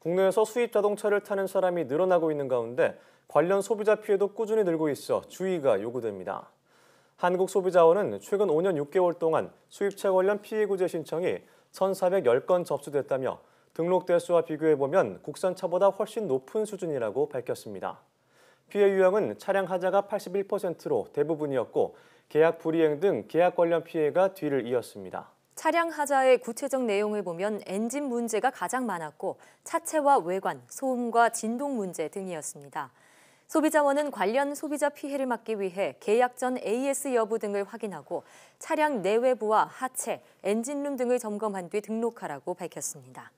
국내에서 수입 자동차를 타는 사람이 늘어나고 있는 가운데 관련 소비자 피해도 꾸준히 늘고 있어 주의가 요구됩니다. 한국소비자원은 최근 5년 6개월 동안 수입차 관련 피해구제 신청이 1,410건 접수됐다며 등록 대수와 비교해보면 국산차보다 훨씬 높은 수준이라고 밝혔습니다. 피해 유형은 차량 하자가 81%로 대부분이었고 계약 불이행 등 계약 관련 피해가 뒤를 이었습니다. 차량 하자의 구체적 내용을 보면 엔진 문제가 가장 많았고 차체와 외관, 소음과 진동 문제 등이었습니다. 소비자원은 관련 소비자 피해를 막기 위해 계약 전 AS 여부 등을 확인하고 차량 내외부와 하체, 엔진룸 등을 점검한 뒤 등록하라고 밝혔습니다.